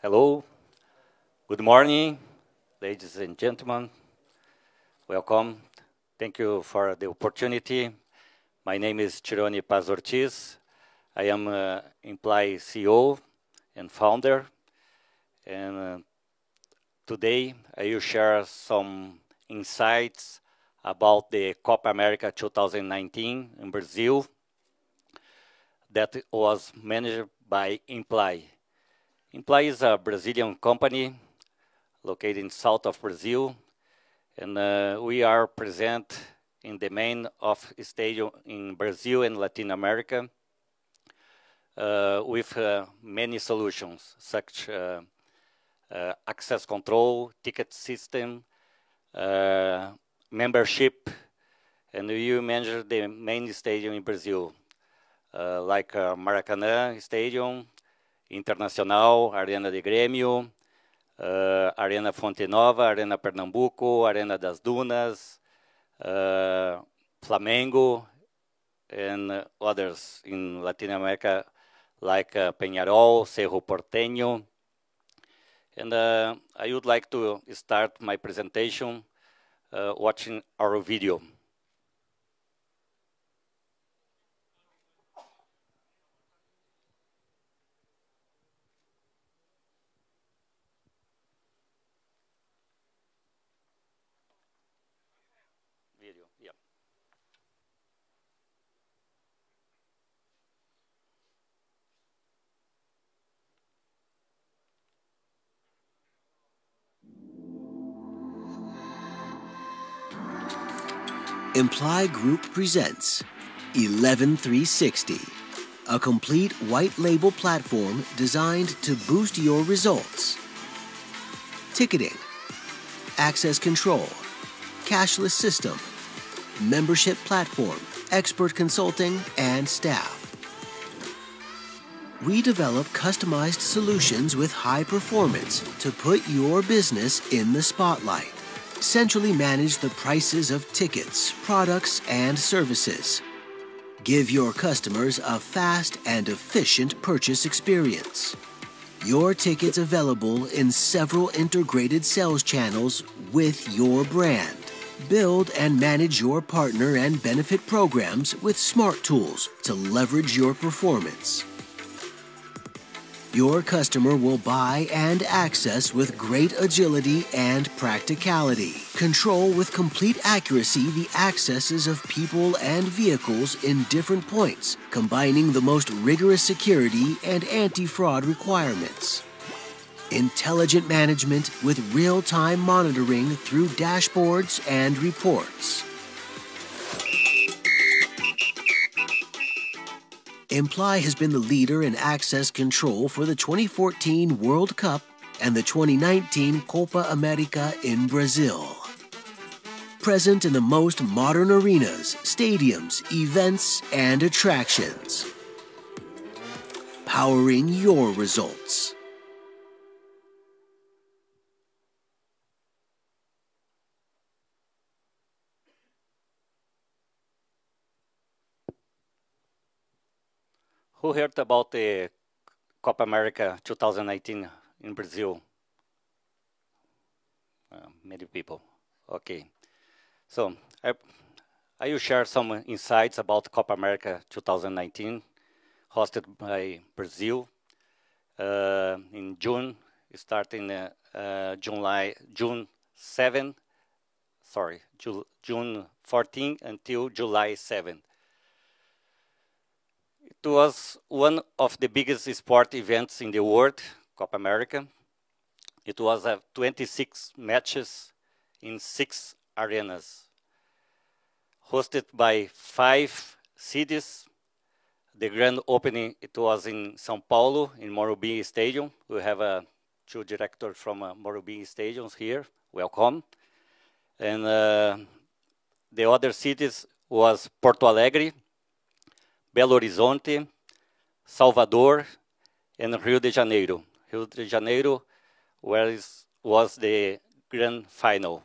Hello, good morning, ladies and gentlemen. Welcome. Thank you for the opportunity. My name is Tirone Paz Ortiz. I am uh, Imply CEO and founder. And uh, today I will share some insights about the COP America 2019 in Brazil that was managed by Imply. Imply is a Brazilian company located in south of Brazil, and uh, we are present in the main of stadium in Brazil and Latin America uh, with uh, many solutions such uh, uh, access control, ticket system, uh, membership, and you manage the main stadium in Brazil, like Maracanã Stadium, Internacional, Arena de Grêmio, uh, Arena Fonte Nova, Arena Pernambuco, Arena das Dunas, uh, Flamengo, and others in Latin America, like uh, Peñarol, Cerro Porteño. And uh, I would like to start my presentation uh, watching our video. Imply Group presents 11360, a complete white label platform designed to boost your results. Ticketing, access control, cashless system, membership platform, expert consulting, and staff. We develop customized solutions with high performance to put your business in the spotlight centrally manage the prices of tickets, products, and services. Give your customers a fast and efficient purchase experience. Your tickets available in several integrated sales channels with your brand. Build and manage your partner and benefit programs with smart tools to leverage your performance your customer will buy and access with great agility and practicality. Control with complete accuracy the accesses of people and vehicles in different points, combining the most rigorous security and anti-fraud requirements. Intelligent management with real-time monitoring through dashboards and reports. Imply has been the leader in access control for the 2014 World Cup and the 2019 Copa America in Brazil. Present in the most modern arenas, stadiums, events, and attractions. Powering your results. Who heard about the Copa America 2019 in Brazil? Uh, many people. Okay. So I, I will share some insights about Copa America 2019, hosted by Brazil uh, in June, starting uh, uh, July, June 7, sorry, Ju June 14 until July 7 it was one of the biggest sport events in the world, Copa America. It was uh, 26 matches in six arenas, hosted by five cities. The grand opening it was in São Paulo in Morumbi Stadium. We have uh, two directors from uh, Morumbi Stadiums here. Welcome. And uh, the other cities was Porto Alegre, Belo Horizonte, Salvador, and Rio de Janeiro. Rio de Janeiro where was the grand final.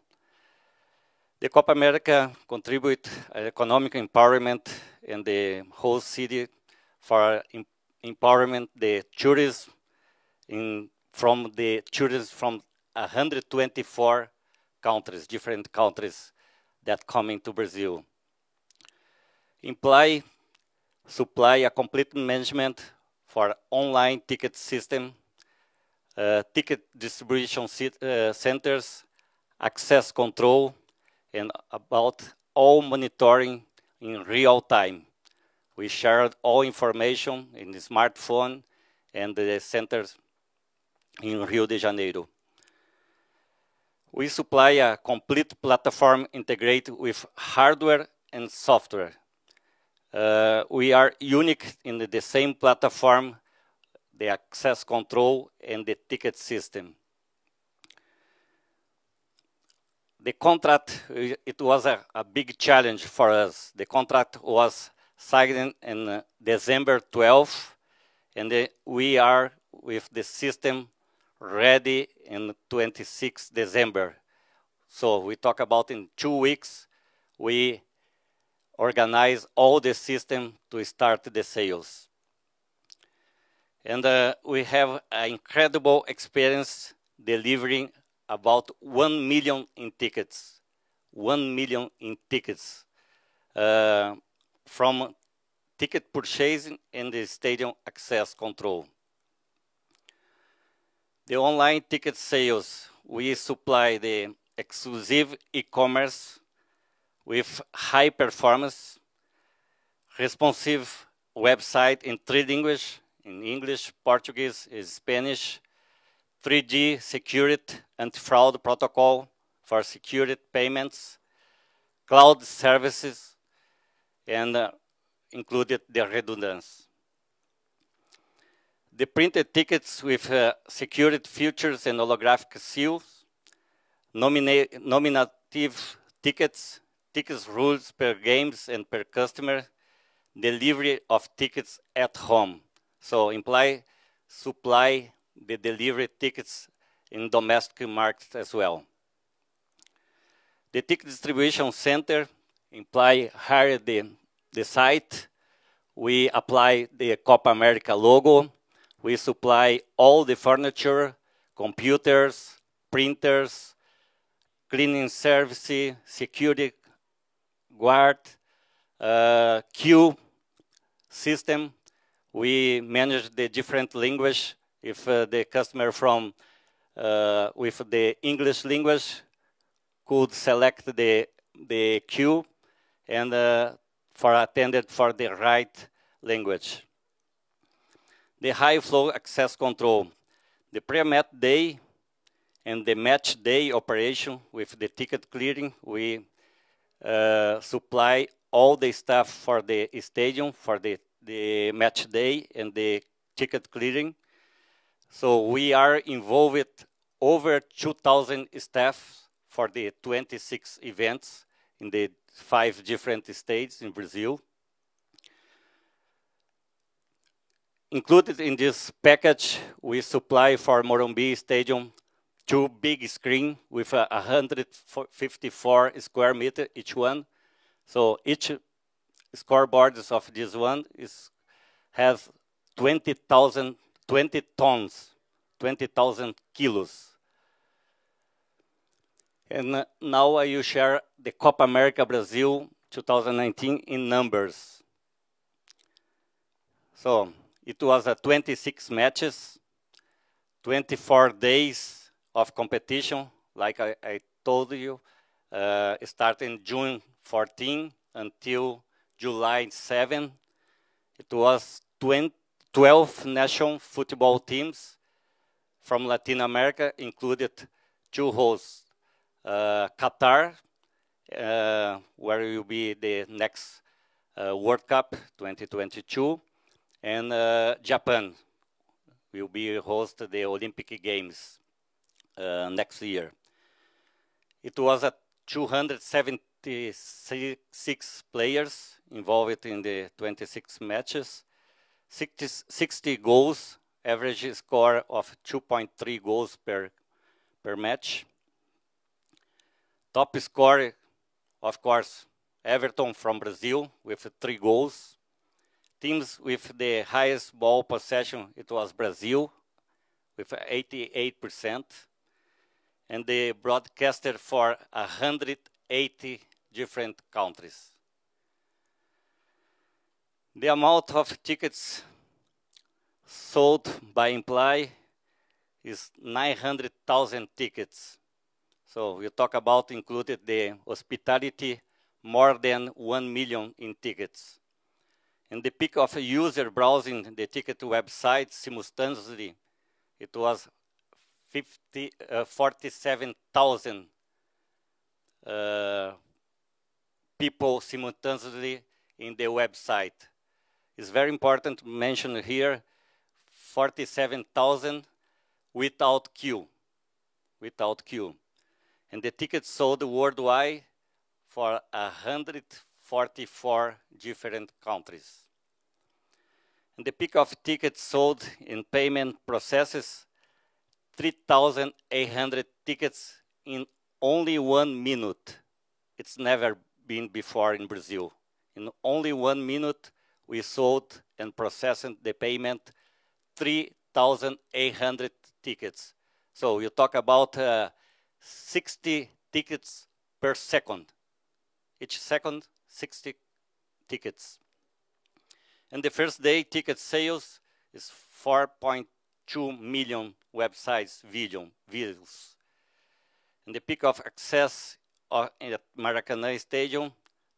The Copa America contribute uh, economic empowerment in the whole city for empowerment the tourism in, from the tourists from 124 countries, different countries that coming to Brazil. Imply supply a complete management for online ticket system, uh, ticket distribution uh, centers, access control, and about all monitoring in real time. We shared all information in the smartphone and the centers in Rio de Janeiro. We supply a complete platform integrated with hardware and software uh, we are unique in the, the same platform, the access control and the ticket system. the contract, uh, it was a, a, big challenge for us. The contract was signed in, in uh, December 12th, and the, we are with the system ready in 26 December. So we talk about in two weeks, we organize all the system to start the sales. And uh, we have an incredible experience delivering about 1 million in tickets. 1 million in tickets uh, from ticket purchasing and the stadium access control. The online ticket sales, we supply the exclusive e-commerce with high performance, responsive website in three languages, in English, Portuguese, Spanish, 3G security and fraud protocol for secured payments, cloud services, and uh, included the redundancy. The printed tickets with uh, secured features and holographic seals, nominative tickets tickets rules per games and per customer delivery of tickets at home. So imply supply the delivery tickets in domestic markets as well. The ticket distribution center imply hire the, the site. We apply the Copa America logo. We supply all the furniture, computers, printers, cleaning service, security guard, uh, queue system. We manage the different language. If uh, the customer from uh, with the English language could select the the queue and uh, for attended for the right language. The high flow access control, the pre-match day and the match day operation with the ticket clearing, we uh, supply all the staff for the stadium, for the, the match day and the ticket clearing. So we are involved over 2,000 staff for the 26 events in the five different states in Brazil. Included in this package, we supply for Morumbi Stadium two big screen with uh, 154 square meter each one. So each scoreboard of this one is has 20,000 20 tons, 20,000 kilos. And uh, now I will share the Copa America Brazil 2019 in numbers. So it was a 26 matches, 24 days, of competition, like I, I told you, uh, starting June 14 until July 7. It was 12 national football teams from Latin America, included two hosts, uh, Qatar, uh, where will be the next uh, World Cup 2022, and uh, Japan will be host the Olympic Games. Uh, next year. It was at 276 players involved in the 26 matches, 60, 60 goals, average score of 2.3 goals per, per match. Top scorer, of course, Everton from Brazil with three goals. Teams with the highest ball possession, it was Brazil with 88% and they broadcasted for 180 different countries. The amount of tickets sold by Imply is 900,000 tickets. So we talk about included the hospitality, more than 1 million in tickets. And the peak of a user browsing the ticket website simultaneously, it was 50, uh, 47,000 uh, people simultaneously in the website. It's very important to mention here 47,000 without queue, without queue. And the tickets sold worldwide for 144 different countries. And the peak of tickets sold in payment processes 3,800 tickets in only one minute. It's never been before in Brazil. In only one minute, we sold and processed the payment 3,800 tickets. So you talk about uh, 60 tickets per second. Each second, 60 tickets. And the first day ticket sales is 4. 2 million websites video, views. And the peak of access of, uh, the Maracanã Stadium,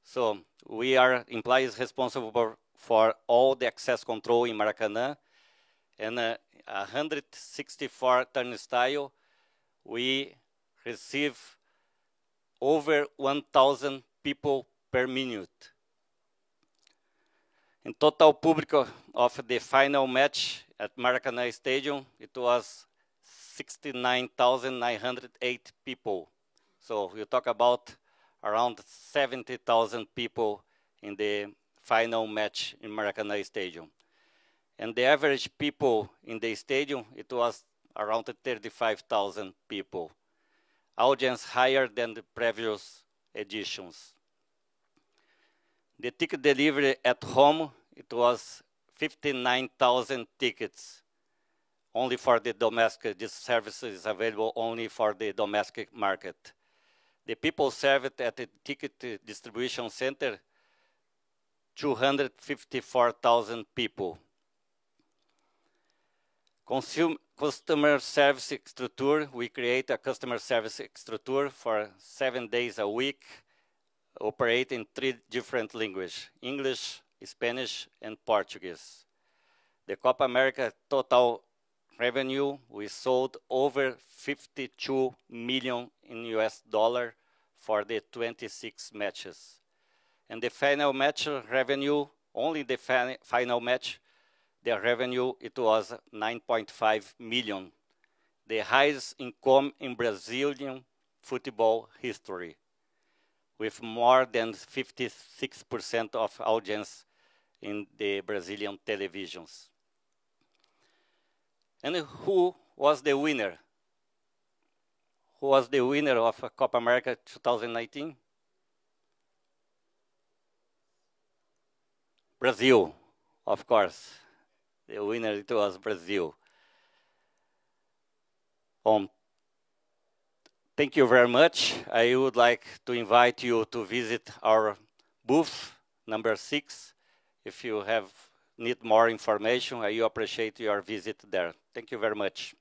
so we are, employees responsible for, all the access control in Maracanã, and uh, 164 turnstile, we receive over 1,000 people per minute. In total public of the final match, at Maracanã Stadium, it was 69,908 people. So you talk about around 70,000 people in the final match in Maracanã Stadium. And the average people in the stadium, it was around 35,000 people. Audience higher than the previous editions. The ticket delivery at home, it was 59,000 tickets only for the domestic. This service is available only for the domestic market. The people served at the ticket distribution center, 254,000 people. Consum customer service structure, we create a customer service structure for seven days a week, operate in three different languages, English, Spanish, and Portuguese. The Copa America total revenue, we sold over 52 million in US dollar for the 26 matches. And the final match revenue, only the final match, the revenue, it was 9.5 million, the highest income in Brazilian football history, with more than 56% of audience in the Brazilian televisions. And who was the winner? Who was the winner of Copa America 2019? Brazil, of course. The winner it was Brazil. Um, thank you very much. I would like to invite you to visit our booth number six if you have need more information, I appreciate your visit there. Thank you very much.